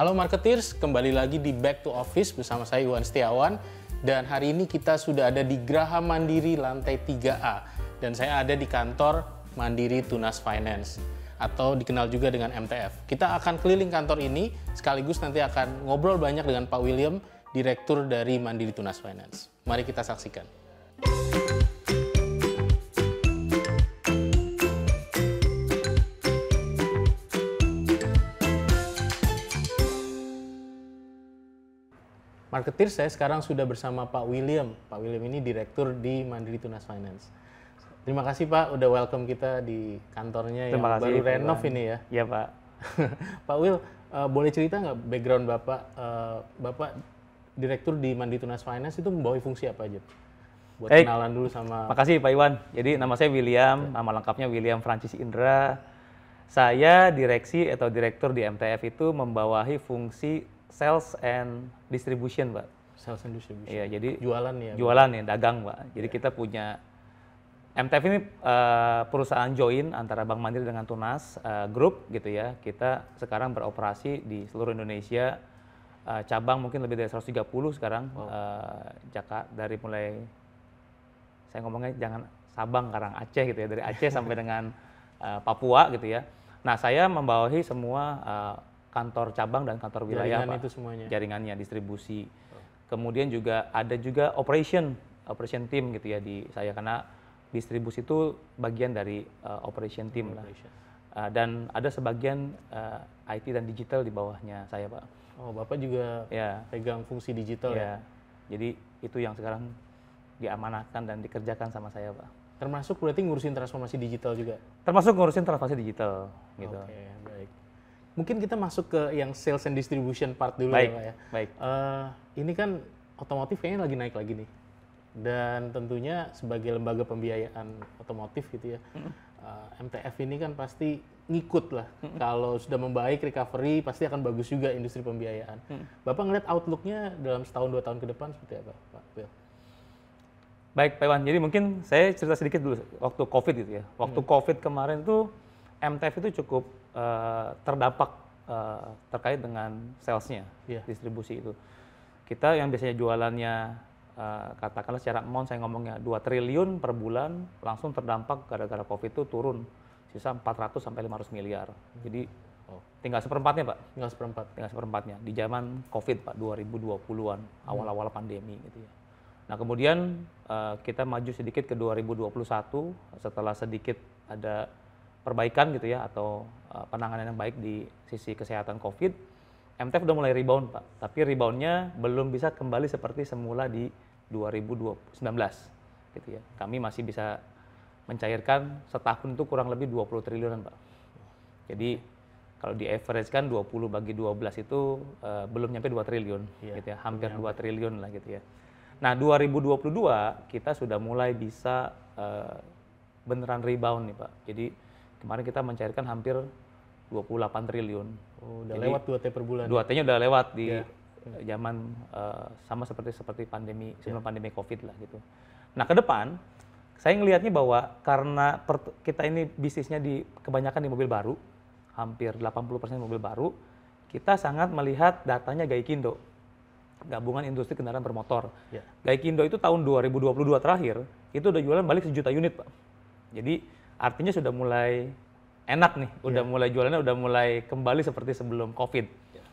Halo Marketeers, kembali lagi di Back to Office bersama saya Iwan Setiawan dan hari ini kita sudah ada di Graha Mandiri lantai 3A dan saya ada di kantor Mandiri Tunas Finance atau dikenal juga dengan MTF. Kita akan keliling kantor ini sekaligus nanti akan ngobrol banyak dengan Pak William, direktur dari Mandiri Tunas Finance. Mari kita saksikan. marketer saya sekarang sudah bersama Pak William. Pak William ini direktur di Mandiri Tunas Finance. Terima kasih Pak udah welcome kita di kantornya Terima yang kasih, baru renov ini ya. Iya Pak. Pak Will, uh, eh, boleh cerita nggak background Bapak? Uh, Bapak direktur di Mandiri Tunas Finance itu membawahi fungsi apa aja? Buat hey, eh, kenalan dulu sama... Makasih Pak Iwan. Jadi nama saya William, ya. nama lengkapnya William Francis Indra. Saya direksi atau direktur di MTF itu membawahi fungsi sales and distribution, pak. Sales and distribution. Iya, jadi jualan ya. Jualan ya, dagang, pak. Jadi yeah. kita punya MTF ini uh, perusahaan join antara Bank Mandiri dengan Tunas uh, eh, Group gitu ya. Kita sekarang beroperasi di seluruh Indonesia. Uh, cabang mungkin lebih dari 130 sekarang wow. uh, Jakarta dari mulai saya ngomongnya jangan Sabang karang Aceh gitu ya dari Aceh sampai dengan uh, Papua gitu ya. Nah, saya membawahi semua uh, kantor cabang dan kantor wilayah Jaringan Pak. itu semuanya. Jaringannya, distribusi. Kemudian juga ada juga operation, operation team gitu ya di saya karena distribusi itu bagian dari uh, operation team operation. lah. Eh, uh, dan ada sebagian uh, eh, IT dan digital di bawahnya saya Pak. Oh, Bapak juga ya. pegang fungsi digital ya. ya. Jadi itu yang sekarang diamanahkan dan dikerjakan sama saya Pak. Termasuk berarti ngurusin transformasi digital juga? Termasuk ngurusin transformasi digital gitu. Oke, okay, baik mungkin kita masuk ke yang sales and distribution part dulu ya, baik, ya Pak ya. Baik. Uh, ini kan otomotif kayaknya lagi naik lagi nih. Dan tentunya sebagai lembaga pembiayaan otomotif gitu ya, uh, eh, MTF ini kan pasti ngikut lah. Kalau sudah membaik recovery pasti akan bagus juga industri pembiayaan. Bapak ngeliat outlooknya dalam setahun dua tahun ke depan seperti apa Pak Will? Baik Pak Iwan, jadi mungkin saya cerita sedikit dulu waktu COVID gitu ya. Waktu hmm. COVID kemarin tuh MTF itu cukup uh, terdampak uh, terkait dengan salesnya, yeah. distribusi itu. Kita yang biasanya jualannya uh, katakanlah secara amount saya ngomongnya 2 triliun per bulan langsung terdampak gara-gara Covid itu turun sisa 400 sampai 500 miliar. Hmm. Jadi oh. tinggal seperempatnya, Pak. Tinggal seperempat. Tinggal seperempatnya di zaman Covid, Pak, 2020-an, hmm. awal-awal pandemi gitu ya. Nah, kemudian uh, kita maju sedikit ke 2021 setelah sedikit ada perbaikan gitu ya atau Eh, penanganan yang baik di sisi kesehatan COVID, MTF sudah mulai rebound Pak, tapi reboundnya belum bisa kembali seperti semula di 2019 gitu ya. Kami masih bisa mencairkan setahun itu kurang lebih 20 triliunan Pak. Jadi kalau di average kan 20 bagi 12 itu uh, belum nyampe 2 triliun iya, gitu ya, hampir 2 triliun lah gitu ya. Nah, 2022 kita sudah mulai bisa uh, beneran rebound nih, Pak. Jadi Kemarin kita mencairkan hampir 28 triliun. Oh, udah Jadi, lewat 2 T per bulan. 2 T-nya udah lewat di yeah. zaman uh, sama seperti seperti pandemi iya. sebelum yeah. pandemi Covid lah gitu. Nah, ke depan saya ngelihatnya bahwa karena per, kita ini bisnisnya di kebanyakan di mobil baru, hampir 80% mobil baru, kita sangat melihat datanya Gaikindo. Gabungan Industri Kendaraan Bermotor. Yeah. Gaikindo itu tahun 2022 terakhir itu udah jualan balik sejuta unit, Pak. Jadi artinya sudah mulai enak nih, iya. udah mulai jualannya udah mulai kembali seperti sebelum Covid. Iya.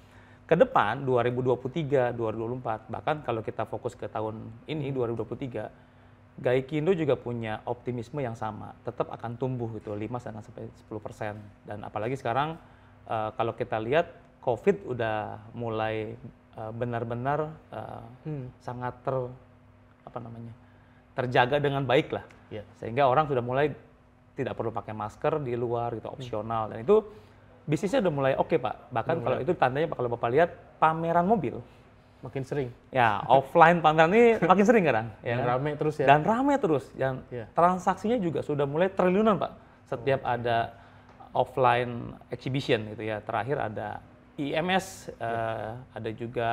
Ke depan 2023, 2024, bahkan kalau kita fokus ke tahun ini 2023, Gaikindo juga punya optimisme yang sama, tetap akan tumbuh gitu 5 sampai 10 persen. Dan apalagi sekarang uh, kalau kita lihat COVID udah mulai eh, benar-benar uh, hmm. sangat ter apa namanya terjaga dengan baik lah, yeah. sehingga orang sudah mulai tidak perlu pakai masker di luar gitu hmm. opsional dan itu bisnisnya udah mulai oke okay, pak bahkan kalau itu tandanya kalau bapak lihat pameran mobil makin sering ya offline pameran ini makin sering kan ya dan kan? terus ya dan ramai terus dan yeah. transaksinya juga sudah mulai triliunan pak setiap oh. ada offline exhibition gitu ya terakhir ada IMS yeah. Iya. uh, ada juga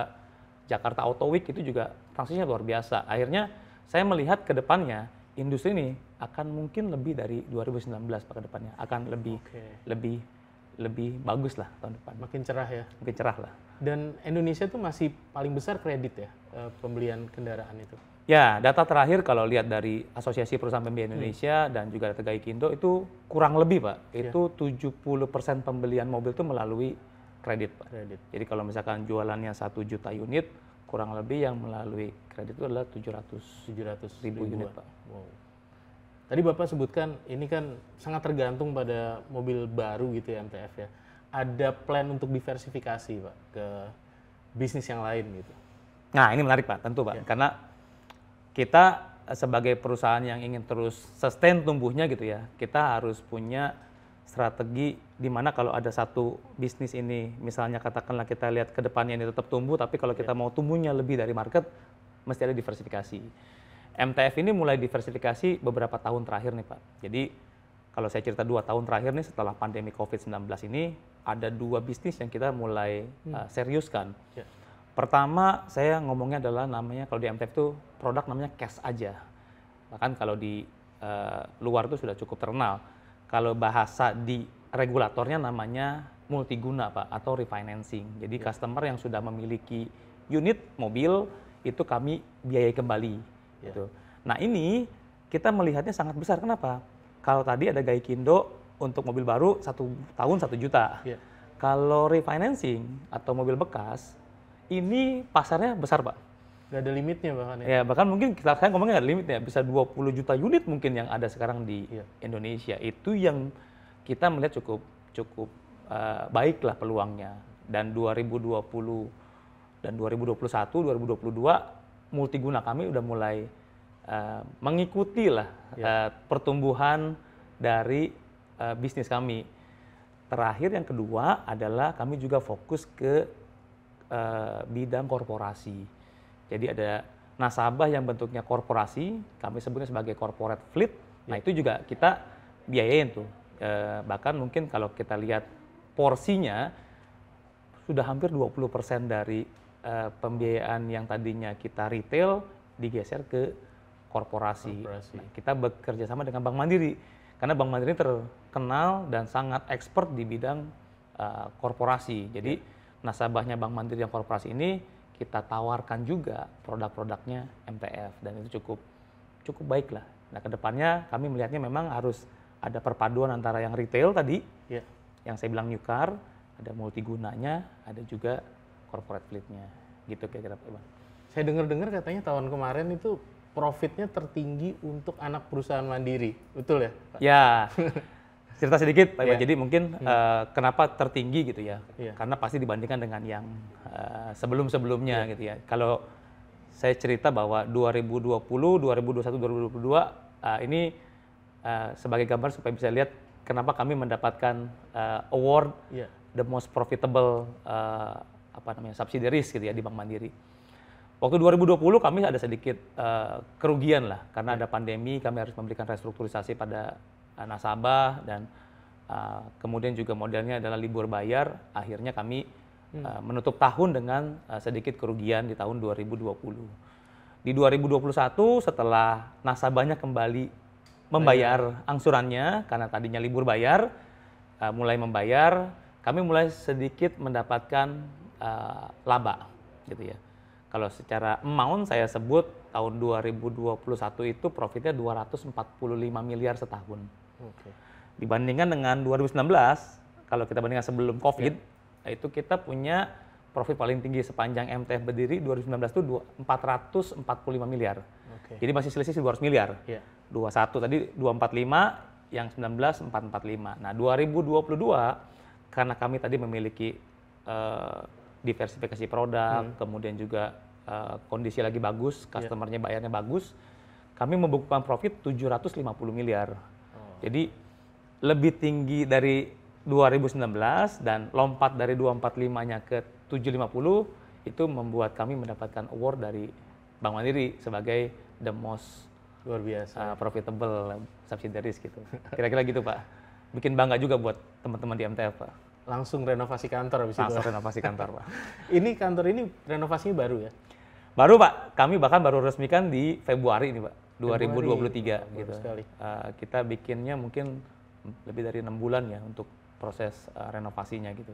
Jakarta Auto Week itu juga transaksinya luar biasa akhirnya saya melihat ke depannya industri ini akan mungkin lebih dari 2019 pak ke depannya akan lebih okay. lebih lebih bagus lah tahun depan. Makin cerah ya. Makin cerah lah. Dan Indonesia itu masih paling besar kredit ya eh, pembelian kendaraan itu. Ya, data terakhir kalau lihat dari Asosiasi Perusahaan Pembiayaan Indonesia hmm. dan juga data Gaikindo itu kurang lebih, Pak. Ya. Itu ya. 70% pembelian mobil itu melalui kredit, Pak. Kredit. Jadi kalau misalkan jualannya satu juta unit, kurang lebih yang melalui kredit itu adalah tujuh ratus ribu, ribu unit, Pak. Wow. Tadi Bapak sebutkan ini kan sangat tergantung pada mobil baru gitu ya MTF ya. Ada plan untuk diversifikasi Pak ke bisnis yang lain gitu. Nah ini menarik Pak, tentu Pak. Ya. Karena kita eh, sebagai perusahaan yang ingin terus sustain tumbuhnya gitu ya, kita harus punya strategi di mana kalau ada satu bisnis ini, misalnya katakanlah kita lihat ke depannya ini tetap tumbuh, tapi kalau ya. kita ya. mau tumbuhnya lebih dari market, mesti ada diversifikasi. MTF ini mulai diversifikasi beberapa tahun terakhir nih Pak. Jadi kalau saya cerita dua tahun terakhir nih setelah pandemi COVID-19 ini ada dua bisnis yang kita mulai hmm. uh, seriuskan. Yeah. Pertama saya ngomongnya adalah namanya kalau di MTF itu produk namanya cash aja. Bahkan kalau di uh, luar itu sudah cukup terkenal. Kalau bahasa di regulatornya namanya multiguna Pak atau refinancing. Jadi yeah. customer yang sudah memiliki unit mobil itu kami biayai kembali Iya. gitu. Nah ini kita melihatnya sangat besar. Kenapa? Kalau tadi ada Gaikindo untuk mobil baru satu tahun satu juta. Yeah. Kalau refinancing atau mobil bekas, ini pasarnya besar pak. Gak ada limitnya bahkan ya? Ya bahkan mungkin kita saya kan ngomongnya ada limitnya. Bisa 20 juta unit mungkin yang ada sekarang di yeah. Indonesia. Itu yang kita melihat cukup cukup uh, baik peluangnya. Dan 2020 dan 2021, 2022 multiguna kami udah mulai uh, eh, mengikuti lah yeah. Ya. uh, pertumbuhan dari uh, bisnis kami. Terakhir yang kedua adalah kami juga fokus ke uh, bidang korporasi. Jadi ada nasabah yang bentuknya korporasi, kami sebutnya sebagai corporate fleet. Nah ya. itu juga kita biayain tuh. Uh, bahkan mungkin kalau kita lihat porsinya sudah hampir 20% dari uh, pembiayaan yang tadinya kita retail digeser ke korporasi. korporasi. Nah, kita bekerja sama dengan Bank Mandiri karena Bank Mandiri terkenal dan sangat expert di bidang uh, korporasi. Jadi yeah. nasabahnya Bank Mandiri yang korporasi ini kita tawarkan juga produk-produknya MTF dan itu cukup cukup baik lah. Nah, kedepannya kami melihatnya memang harus ada perpaduan antara yang retail tadi, yeah. yang saya bilang new car, ada multigunanya, ada juga corporate fleet-nya. gitu kira-kira Pak Iwan. Saya dengar-dengar katanya tahun kemarin itu profitnya tertinggi untuk anak perusahaan mandiri, betul ya? Ya, cerita sedikit Pak Iwan. Yeah. Jadi mungkin hmm. uh, kenapa tertinggi gitu ya? Yeah. Karena pasti dibandingkan dengan yang uh, sebelum-sebelumnya yeah. gitu ya. Kalau saya cerita bahwa 2020, 2021, 2022 uh, ini uh, sebagai gambar supaya bisa lihat kenapa kami mendapatkan uh, award yeah. the most profitable apa namanya subsidiaries gitu ya di Bank Mandiri. Waktu 2020 kami ada sedikit uh, kerugian lah karena ada pandemi kami harus memberikan restrukturisasi pada eh, nasabah dan uh, kemudian juga modelnya adalah libur bayar akhirnya kami uh, menutup tahun dengan uh, sedikit kerugian di tahun 2020. Di 2021 setelah nasabahnya kembali membayar angsurannya karena tadinya libur bayar uh, mulai membayar kami mulai sedikit mendapatkan uh, laba gitu ya. Kalau secara amount saya sebut tahun 2021 itu profitnya 245 miliar setahun. Okay. Dibandingkan dengan 2019, kalau kita bandingkan sebelum COVID, yeah. itu kita punya profit paling tinggi sepanjang MTF berdiri 2019 itu 445 miliar. Okay. Jadi masih selisih 200 miliar. Yeah. 21 tadi 245 yang 19 445. Nah, 2022 karena kami tadi memiliki uh, diversifikasi produk, hmm. kemudian juga uh, kondisi lagi bagus, iya. customernya bayarnya bagus, kami membukukan profit 750 miliar. Oh. Jadi lebih tinggi dari 2019 dan lompat dari 245-nya ke 750 itu membuat kami mendapatkan award dari Bank Mandiri sebagai the most luar biasa uh, profitable subsidiaries gitu. Kira-kira gitu, Pak. Bikin bangga juga buat teman-teman di MTF, Pak langsung renovasi kantor habis langsung renovasi kantor pak ini kantor ini renovasinya baru ya baru pak kami bahkan baru resmikan di Februari ini pak 2023 Februari. gitu sekali. Uh, kita bikinnya mungkin lebih dari enam bulan ya untuk proses uh, renovasinya gitu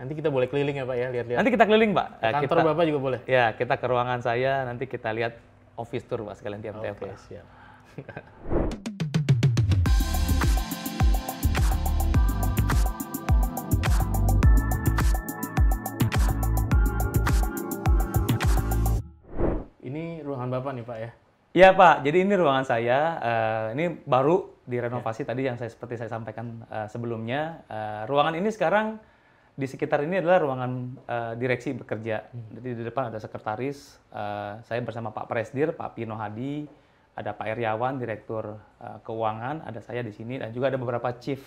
nanti kita boleh keliling ya pak ya lihat-lihat nanti kita keliling pak ke eh, kantor kita, bapak juga boleh ya kita ke ruangan saya nanti kita lihat office tour pak sekalian tiap-tiap okay, pak siap. ruangan Bapak nih Pak ya? Iya Pak, jadi ini ruangan saya, uh, ini baru direnovasi ya. tadi yang saya seperti saya sampaikan uh, sebelumnya. Uh, ruangan ini sekarang di sekitar ini adalah ruangan uh, direksi bekerja. Hmm. Jadi di depan ada sekretaris, uh, saya bersama Pak Presdir, Pak Pino Hadi, ada Pak Eriawan, Direktur uh, Keuangan, ada saya di sini, dan juga ada beberapa chief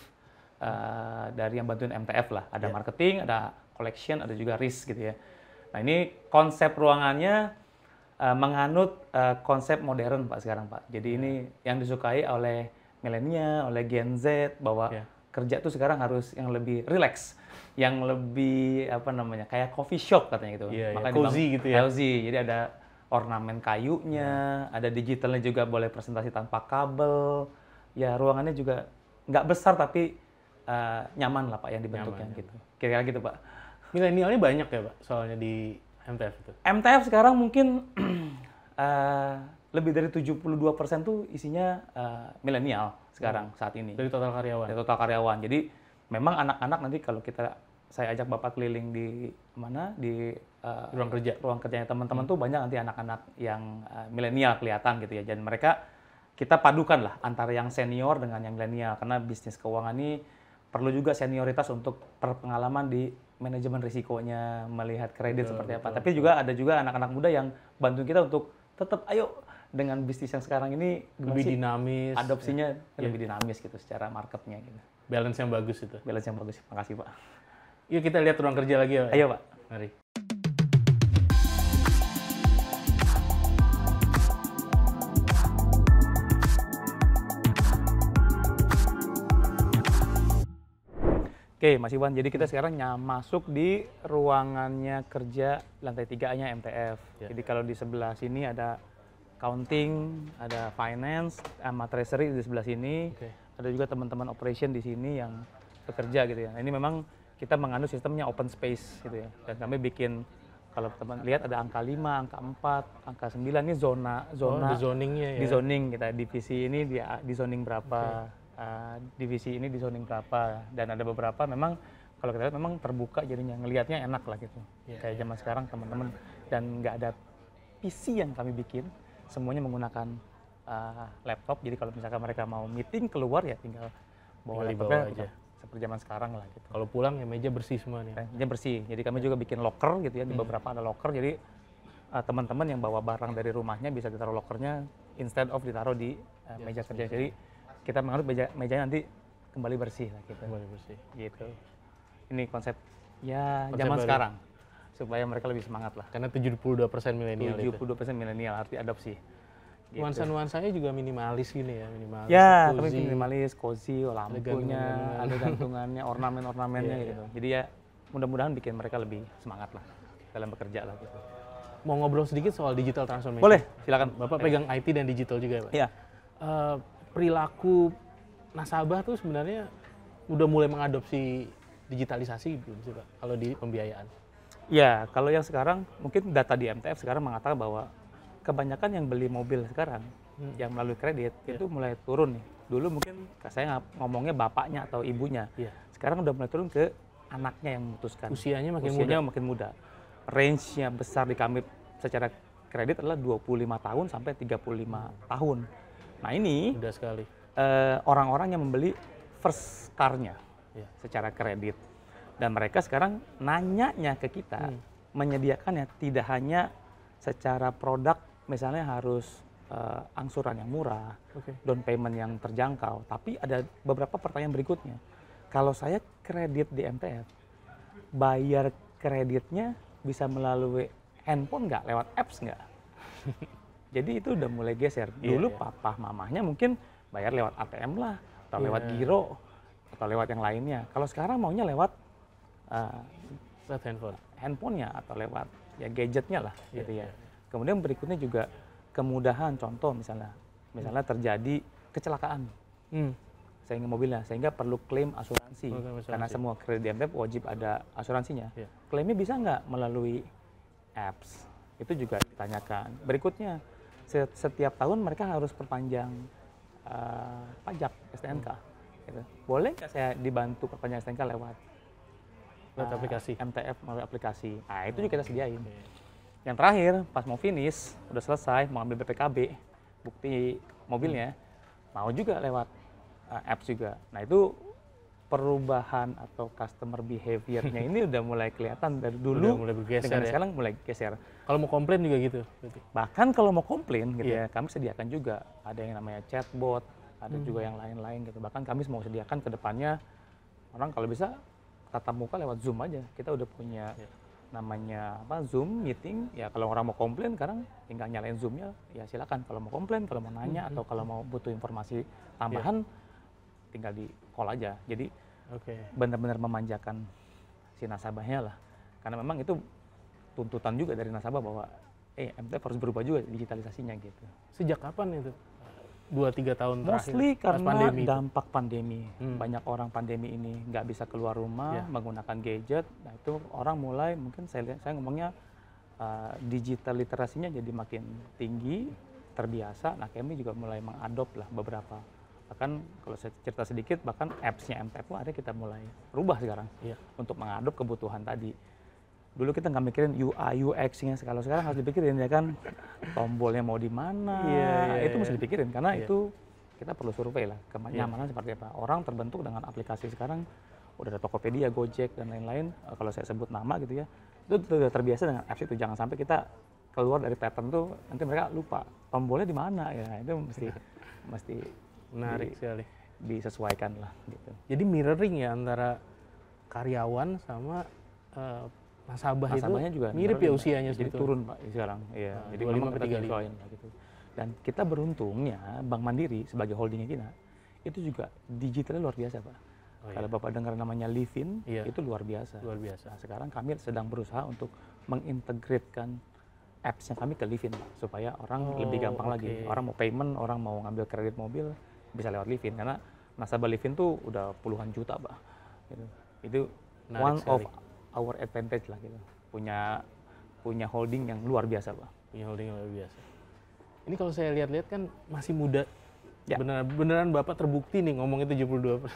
uh, dari yang bantuin MTF lah. Ada yeah. marketing, ada collection, ada juga risk gitu ya. Nah ini konsep ruangannya uh, menganut uh, konsep modern Pak sekarang Pak. Jadi yeah. ini yang disukai oleh milenial, oleh Gen Z bahwa yeah. kerja tuh sekarang harus yang lebih relax, yang lebih apa namanya kayak coffee shop katanya gitu. Yeah, iya. Makanya yeah. cozy gitu ya. Cozy. Jadi ada ornamen kayunya, yeah. ada digitalnya juga boleh presentasi tanpa kabel. Ya ruangannya juga nggak besar tapi uh, nyaman lah Pak yang dibentuknya gitu. Kira-kira gitu Pak. Milenialnya banyak ya Pak soalnya di MTF itu. MTF sekarang mungkin uh, lebih dari 72% tuh isinya uh, milenial sekarang hmm. saat ini. Dari total karyawan. Dari total karyawan. Jadi memang anak-anak nanti kalau kita saya ajak bapak keliling di mana di uh, ruang kerja ruang kerjanya teman-teman hmm. tuh banyak nanti anak-anak yang uh, milenial kelihatan gitu ya dan mereka kita padukan lah antara yang senior dengan yang milenial karena bisnis keuangan ini perlu juga senioritas untuk perpengalaman di manajemen risikonya, melihat kredit betul, seperti apa. Betul, Tapi betul. juga ada juga anak-anak muda yang bantu kita untuk tetap ayo dengan bisnis yang sekarang ini lebih dinamis, adopsinya ya. lebih dinamis gitu secara marketnya gitu. Balance yang bagus itu. Balance yang bagus. Makasih, Pak. Yuk kita lihat ruang kerja lagi ya. Ayo, Pak. Mari. Oke, Mas Iwan. Jadi kita hmm. sekarang masuk di ruangannya kerja lantai tiga nya MTF. Yeah. Jadi kalau di sebelah sini ada accounting, ada finance, sama treasury di sebelah sini. Okay. Ada juga teman-teman operation di sini yang bekerja gitu ya. Nah, ini memang kita menganut sistemnya open space gitu ya. Dan kami bikin kalau teman lihat ada angka 5, angka 4, angka 9 ini zona zona oh, di zoningnya ya. Di zoning kita divisi ini di, di zoning berapa. Okay Eh, divisi ini di zoning berapa dan ada beberapa memang kalau kita lihat memang terbuka jadinya ngelihatnya enak lah gitu yeah, kayak iya. zaman sekarang teman-teman dan nggak ada PC yang kami bikin semuanya menggunakan uh, laptop jadi kalau misalkan mereka mau meeting keluar ya tinggal bawa laptopnya gitu. aja seperti zaman sekarang lah gitu kalau pulang ya meja bersih semua nih nah, meja bersih jadi kami juga bikin locker gitu ya di hmm. beberapa ada locker jadi uh, teman-teman yang bawa barang dari rumahnya bisa ditaruh lokernya instead of ditaruh di uh, meja kerja jadi kita menganut meja, mejanya nanti kembali bersih lah gitu. Kembali bersih. Gitu. Ini konsep ya konsep zaman baru. sekarang supaya mereka lebih semangat lah. Karena 72% milenial 72% itu. 72% milenial arti adopsi. Gitu. Nuansa-nuansanya juga minimalis gini ya, minimalis. Ya, cozy. tapi minimalis, cozy, lampunya, ada gantungannya, ornamen-ornamennya yeah, gitu. Yeah. Jadi ya mudah-mudahan bikin mereka lebih semangat lah dalam bekerja lah gitu. Mau ngobrol sedikit soal digital transformation? Boleh, silakan. Bapak pegang IT dan digital juga ya, Pak? Iya. Uh, perilaku nasabah tuh sebenarnya udah mulai mengadopsi digitalisasi belum sih Pak kalau di pembiayaan? Ya, kalau yang sekarang mungkin data di MTF sekarang mengatakan bahwa kebanyakan yang beli mobil sekarang hmm. yang melalui kredit yeah. itu mulai turun nih. Dulu mungkin saya ngomongnya bapaknya atau ibunya. Yeah. Sekarang udah mulai turun ke anaknya yang memutuskan. Usianya makin Usianya muda. makin muda. Range-nya besar di kami secara kredit adalah 25 tahun sampai 35 tahun. Nah ini mudah sekali. Eh, orang-orang yang membeli first car-nya yeah. secara kredit dan mereka sekarang nanyanya ke kita hmm. menyediakannya tidak hanya secara produk misalnya harus uh, angsuran yang murah, okay. down payment yang terjangkau, tapi ada beberapa pertanyaan berikutnya. Kalau saya kredit di MTF, bayar kreditnya bisa melalui handphone nggak, lewat apps nggak? Jadi itu udah mulai geser. Iya, Dulu yeah, yeah. papa mamahnya mungkin bayar lewat ATM lah atau yeah. lewat giro atau lewat yang lainnya. Kalau sekarang maunya lewat uh, handphone. Handphonenya atau lewat ya gadgetnya lah yeah, gitu ya. Yeah. Kemudian berikutnya juga kemudahan contoh misalnya misalnya hmm. terjadi kecelakaan. Hmm sehingga mobilnya sehingga perlu klaim asuransi, asuransi. karena semua kredit MTP wajib ada asuransinya yeah. klaimnya bisa nggak melalui apps itu juga ditanyakan berikutnya setiap tahun mereka harus perpanjang uh, pajak STNK. Hmm. Gitu. Boleh nggak saya dibantu perpanjang STNK lewat uh, aplikasi MTF melalui aplikasi? Nah itu hmm. juga kita oh, sediain. Okay. Yang terakhir pas mau finish udah selesai mau ambil BPKB bukti mobilnya hmm. mau juga lewat uh, apps juga. Nah itu perubahan atau customer behaviornya ini udah mulai kelihatan dari dulu udah mulai bergeser dengan ya? sekarang mulai geser. Kalau mau komplain juga gitu. Bahkan kalau mau komplain gitu yeah. ya, iya. kami sediakan juga ada yang namanya chatbot, ada hmm. juga yang lain-lain gitu. Bahkan kami mau sediakan ke depannya orang kalau bisa tatap muka lewat Zoom aja. Kita udah punya yeah. namanya apa Zoom meeting ya kalau orang mau komplain sekarang tinggal nyalain Zoomnya ya silakan kalau mau komplain kalau mau nanya hmm. atau kalau mau butuh informasi tambahan yeah. tinggal di call aja jadi okay. benar-benar memanjakan si nasabahnya lah karena memang itu tuntutan juga dari nasabah bahwa eh MT harus berubah juga digitalisasinya gitu sejak kapan itu dua tiga tahun Mostly terakhir karena pandemi dampak itu. pandemi hmm. banyak orang pandemi ini nggak bisa keluar rumah yeah. menggunakan gadget nah itu orang mulai mungkin saya saya ngomongnya uh, digital literasinya jadi makin tinggi terbiasa nah kami juga mulai mengadop lah beberapa bahkan kalau saya cerita sedikit bahkan apps-nya pun ada kita mulai rubah sekarang iya. untuk mengadop kebutuhan tadi dulu kita nggak mikirin UI UX-nya kalau sekarang harus dipikirin ya kan tombolnya mau di mana iya, iya, nah, itu iya. mesti dipikirin karena iya. itu kita perlu survei lah kenyamanan iya. seperti apa orang terbentuk dengan aplikasi sekarang udah ada Tokopedia, Gojek dan lain-lain eh, kalau saya sebut nama gitu ya itu sudah terbiasa dengan apps itu jangan sampai kita keluar dari pattern tuh nanti mereka lupa tombolnya di mana ya itu mesti iya. mesti menarik sekali disesuaikan lah gitu jadi mirroring ya antara karyawan sama uh, nasabah nasabahnya itu juga mirip ya usianya jadi turun pak sekarang ya nah, jadi memang kita disesuaikan gitu dan kita beruntungnya Bank Mandiri sebagai holdingnya kita itu juga digitalnya luar biasa pak Oh, iya. Kalau Bapak dengar namanya Livin, iya. itu luar biasa. Luar biasa. Nah, sekarang kami sedang berusaha untuk mengintegratkan apps yang kami ke Livin, Pak, supaya orang oh, lebih gampang okay. lagi. Orang mau payment, orang mau ngambil kredit mobil, bisa lewat Livin karena nasabah Livin tuh udah puluhan juta pak gitu. itu Menarik one sekali. of our advantage lah gitu punya punya holding yang luar biasa pak punya holding yang luar biasa ini kalau saya lihat-lihat kan masih muda ya. beneran beneran bapak terbukti nih ngomongnya 72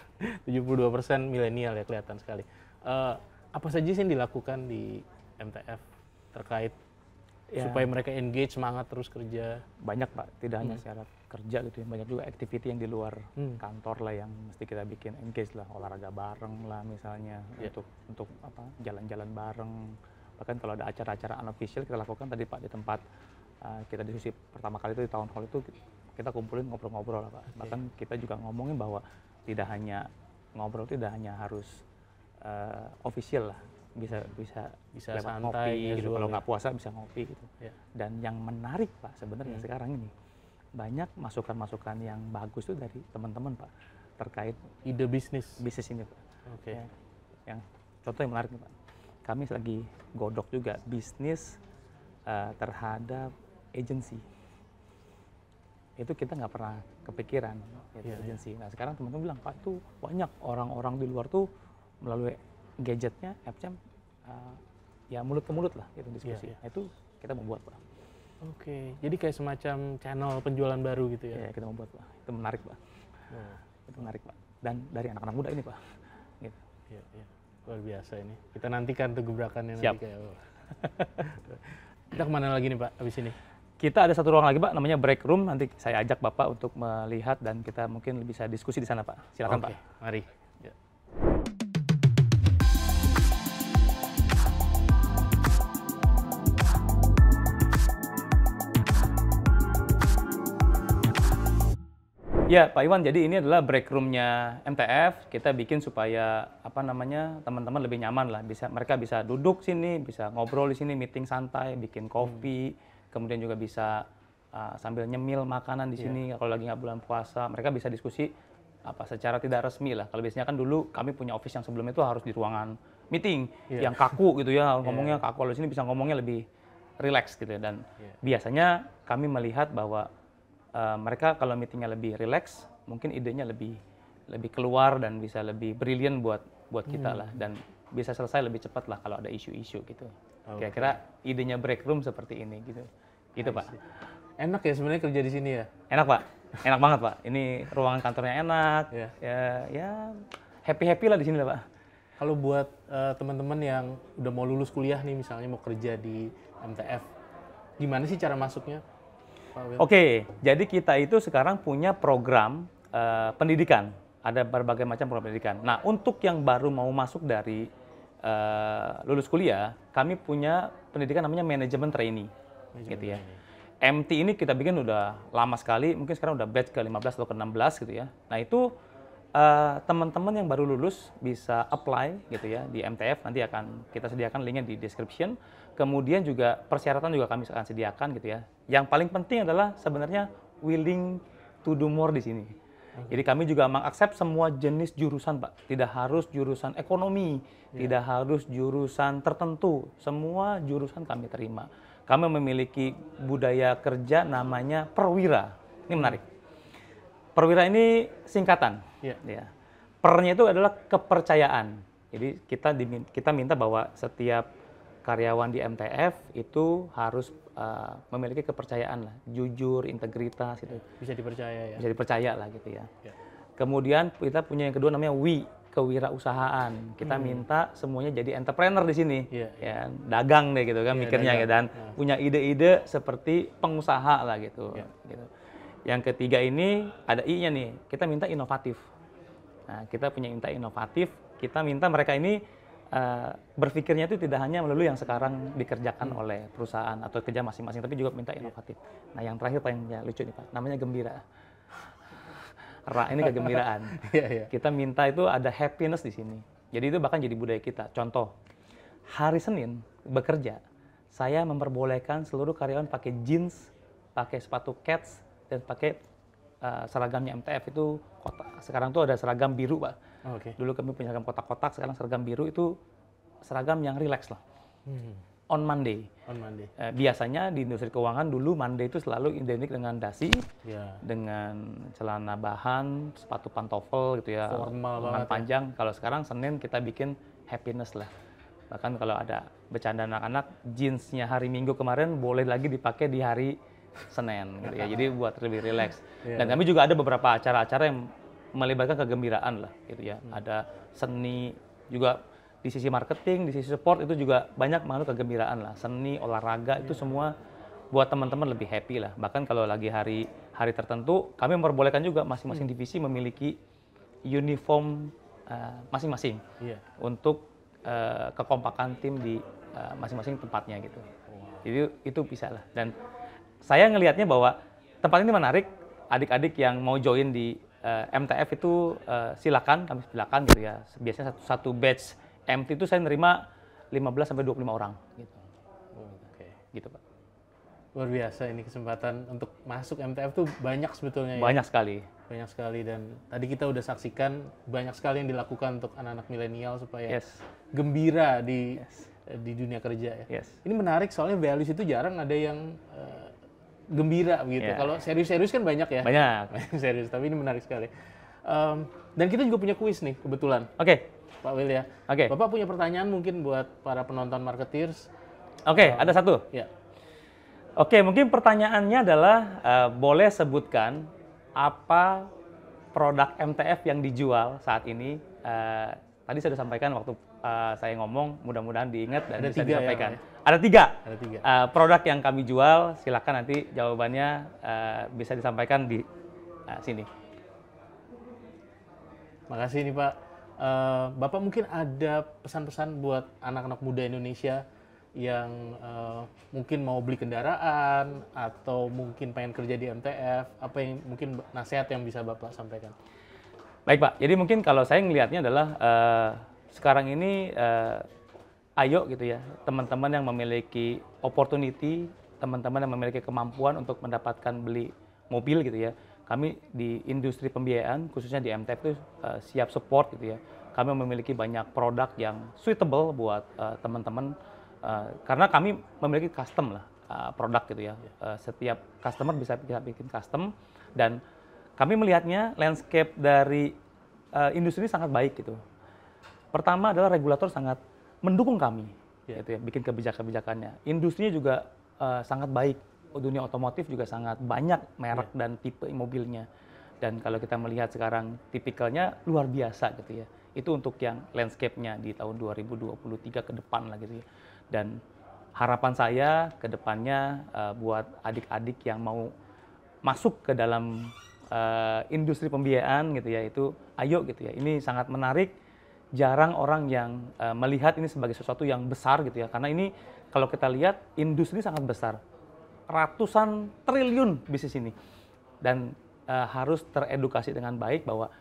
72 persen milenial ya kelihatan sekali uh, apa saja sih yang dilakukan di MTF terkait ya. supaya mereka engage semangat terus kerja banyak pak tidak hmm. hanya syarat kerja gitu ya banyak juga activity yang di luar hmm. kantor lah yang mesti kita bikin engage lah olahraga bareng lah misalnya yeah. untuk untuk apa jalan-jalan bareng bahkan kalau ada acara-acara unofficial kita lakukan tadi pak di tempat uh, kita diskusi pertama kali itu di town hall itu kita kumpulin ngobrol-ngobrol lah pak okay. bahkan kita juga ngomongin bahwa tidak hanya ngobrol tidak hanya harus uh, official lah bisa bisa bisa santai, ngopi gitu kalau nggak ya. puasa bisa ngopi gitu yeah. dan yang menarik pak sebenarnya hmm. sekarang ini banyak masukan-masukan yang bagus tuh dari teman-teman Pak terkait ide bisnis bisnis ini Pak. Oke. Okay. Ya, yang contoh yang menarik nih Pak. Kami lagi godok juga bisnis uh, terhadap agensi. Itu kita nggak pernah kepikiran gitu, yeah, iya. agensi. Yeah. Nah sekarang teman-teman bilang Pak tuh banyak orang-orang di luar tuh melalui gadgetnya, appsnya uh, ya mulut ke mulut lah gitu diskusi. Yeah, yeah. Nah, itu kita membuat Pak Oke, jadi kayak semacam channel penjualan baru gitu ya? Iya, kita mau pak. Itu menarik pak. Hmm. Itu menarik pak. Dan dari anak-anak muda ini pak. Gitu. Iya, iya. Luar biasa ini. Kita nantikan tuh gebrakannya Siap. nanti kayak. Oh. kita kemana lagi nih pak abis ini? Kita ada satu ruang lagi pak, namanya break room. Nanti saya ajak bapak untuk melihat dan kita mungkin bisa diskusi di sana pak. Silakan okay. pak. Mari. Ya, Pak Iwan, jadi ini adalah break roomnya MTF. Kita bikin supaya apa namanya teman-teman lebih nyaman lah. Bisa mereka bisa duduk sini, bisa ngobrol di sini, meeting santai, bikin kopi, hmm. kemudian juga bisa uh, sambil nyemil makanan di iya. sini. Yeah. Kalau lagi nggak bulan puasa, mereka bisa diskusi apa secara tidak resmi lah. Kalau biasanya kan dulu kami punya office yang sebelumnya itu harus di ruangan meeting yeah. yang kaku gitu ya, Kalau ngomongnya yeah. kaku. Kalau di sini bisa ngomongnya lebih relax gitu ya. Dan yeah. biasanya kami melihat bahwa Eh, mereka kalau meetingnya lebih relax, mungkin idenya lebih lebih keluar dan bisa lebih brilian buat buat kita hmm. lah dan bisa selesai lebih cepat lah kalau ada isu-isu gitu. Okay. Kira-kira idenya break room seperti ini gitu. Gitu Pak. Enak ya sebenarnya kerja di sini ya? Enak Pak. Enak banget Pak. Ini ruangan kantornya enak. Yeah. Ya ya happy-happy lah di sini lah Pak. Kalau buat uh, teman-teman yang udah mau lulus kuliah nih misalnya mau kerja di MTF, gimana sih cara masuknya? Oke, okay, jadi kita itu sekarang punya program uh, pendidikan. Ada berbagai macam program pendidikan. Nah, untuk yang baru mau masuk dari uh, lulus kuliah, kami punya pendidikan namanya manajemen trainee. gitu ya. MT ini kita bikin udah lama sekali, mungkin sekarang udah batch ke-15 atau ke-16 gitu ya. Nah, itu Eh, teman-teman uh, yang baru lulus bisa apply gitu ya di MTF nanti akan kita sediakan linknya di description kemudian juga persyaratan juga kami akan sediakan gitu ya yang paling penting adalah sebenarnya willing to do more di sini hmm. jadi kami juga mengaccept semua jenis jurusan pak tidak harus jurusan ekonomi yeah. tidak harus jurusan tertentu semua jurusan kami terima kami memiliki budaya kerja namanya perwira ini menarik Perwira ini singkatan. Yeah. Ya. Iya. Pernya itu adalah kepercayaan. Jadi kita dimin, kita minta bahwa setiap karyawan di MTF itu harus uh, memiliki kepercayaan lah, jujur, integritas gitu. Bisa dipercaya ya. Bisa dipercaya lah gitu ya. ya. Kemudian kita punya yang kedua namanya WI, kewirausahaan. Kita hmm. minta semuanya jadi entrepreneur di sini. Ya, yeah. ya dagang deh gitu kan yeah, mikirnya dagang. ya gitu dan yeah. punya ide-ide seperti pengusaha lah gitu. Yeah. gitu. Yang ketiga ini ada I-nya nih, kita minta inovatif. Nah, kita punya minta inovatif, kita minta mereka ini uh, berpikirnya itu tidak hanya melulu yang sekarang dikerjakan hmm. oleh perusahaan atau kerja masing-masing, tapi juga minta inovatif. Nah, yang terakhir paling ya lucu nih Pak, namanya gembira. Ra ini kegembiraan. yeah, yeah. Kita minta itu ada happiness di sini. Jadi itu bahkan jadi budaya kita. Contoh, hari Senin bekerja, saya memperbolehkan seluruh karyawan pakai jeans, pakai sepatu cats, dan pakai uh, seragamnya MTF itu kotak. Sekarang tuh ada seragam biru, Pak. okay. Dulu kami punya seragam kotak-kotak, sekarang seragam biru itu seragam yang rileks lah. Hmm. On Monday. On Monday. Uh, biasanya di industri keuangan dulu Monday itu selalu identik dengan dasi, yeah. dengan celana bahan, sepatu pantofel gitu ya, lengan ya. panjang. Ya. Kalau sekarang Senin kita bikin happiness lah. Bahkan kalau ada bercanda anak-anak, jeansnya hari Minggu kemarin boleh lagi dipakai di hari Senin gitu ya. Jadi buat lebih relax. Iya. Dan kami juga ada beberapa acara-acara yang melibatkan kegembiraan lah gitu ya. Hmm. Ada seni juga di sisi marketing, di sisi support itu juga banyak mengandung kegembiraan lah. Seni, olahraga itu iya. semua buat teman-teman lebih happy lah. Bahkan kalau lagi hari hari tertentu kami memperbolehkan juga masing-masing iya. divisi memiliki uniform eh, masing-masing uh, iya. untuk uh, kekompakan tim di masing eh, masing-masing tempatnya gitu. Jadi itu bisa lah dan saya ngelihatnya bahwa tempat ini menarik adik-adik yang mau join di uh, eh, MTF itu uh, silakan kami silakan gitu ya biasanya satu, satu batch MT itu saya nerima 15 sampai 25 orang gitu oh, okay. gitu pak luar biasa ini kesempatan untuk masuk MTF tuh banyak sebetulnya ya? banyak sekali banyak sekali dan tadi kita udah saksikan banyak sekali yang dilakukan untuk anak-anak milenial supaya yes. gembira di yes. di dunia kerja ya yes. ini menarik soalnya values itu jarang ada yang uh, gembira gitu Yeah. Kalau serius-serius kan banyak ya. Banyak. banyak serius, tapi ini menarik sekali. Um, dan kita juga punya kuis nih kebetulan. Oke. Okay. Pak Will ya. Oke. Okay. Bapak punya pertanyaan mungkin buat para penonton marketeers. Oke, okay, um, ada satu. Ya. Oke, okay, mungkin pertanyaannya adalah uh, boleh sebutkan apa produk MTF yang dijual saat ini? Uh, tadi saya sudah sampaikan waktu Eh, saya ngomong mudah-mudahan diingat dan bisa ya, disampaikan. Ya, ada tiga. Ada tiga. Uh, produk yang kami jual silakan nanti jawabannya uh, bisa disampaikan di uh, sini. Makasih nih Pak. Uh, Bapak mungkin ada pesan-pesan buat anak-anak muda Indonesia yang uh, mungkin mau beli kendaraan atau mungkin pengen kerja di MTF, apa yang mungkin nasihat yang bisa Bapak sampaikan? Baik Pak, jadi mungkin kalau saya melihatnya adalah uh, sekarang ini uh, ayo gitu ya teman-teman yang memiliki opportunity teman-teman yang memiliki kemampuan untuk mendapatkan beli mobil gitu ya kami di industri pembiayaan khususnya di MTF itu uh, siap support gitu ya kami memiliki banyak produk yang suitable buat uh, teman-teman uh, karena kami memiliki custom lah uh, produk gitu ya uh, setiap customer bisa kita bikin custom dan kami melihatnya landscape dari uh, industri ini sangat baik gitu Pertama adalah regulator sangat mendukung kami, yeah. gitu ya, bikin kebijakan-kebijakannya. Industrinya juga uh, sangat baik, dunia otomotif juga sangat banyak merek yeah. dan tipe mobilnya. Dan kalau kita melihat sekarang tipikalnya luar biasa gitu ya. Itu untuk yang landscape-nya di tahun 2023 ke depan lah gitu ya. Dan harapan saya ke depannya uh, buat adik-adik yang mau masuk ke dalam uh, industri pembiayaan gitu ya itu ayo gitu ya. Ini sangat menarik jarang orang yang uh, melihat ini sebagai sesuatu yang besar gitu ya. Karena ini kalau kita lihat industri sangat besar. Ratusan triliun bisnis ini. Dan uh, harus teredukasi dengan baik bahwa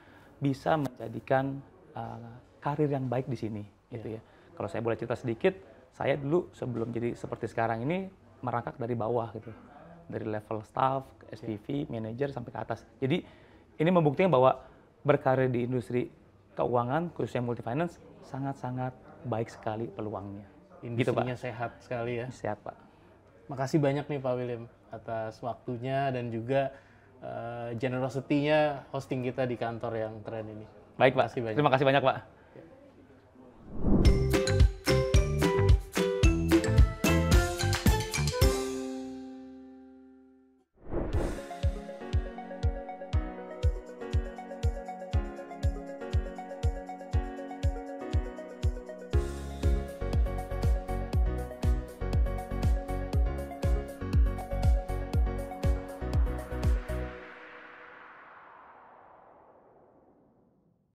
bisa menjadikan uh, karir yang baik di sini gitu yeah. ya. Kalau saya boleh cerita sedikit, saya dulu sebelum jadi seperti sekarang ini merangkak dari bawah gitu. Dari level staff, ya. SPV, yeah. manager sampai ke atas. Jadi ini membuktikan bahwa berkarir di industri keuangan khususnya multifinance sangat-sangat baik sekali peluangnya. Gitu, Industrinya gitu, sehat sekali ya. Sehat Pak. Makasih banyak nih Pak William atas waktunya dan juga uh, generosity-nya hosting kita di kantor yang keren ini. Baik Pak. Terima kasih banyak Pak.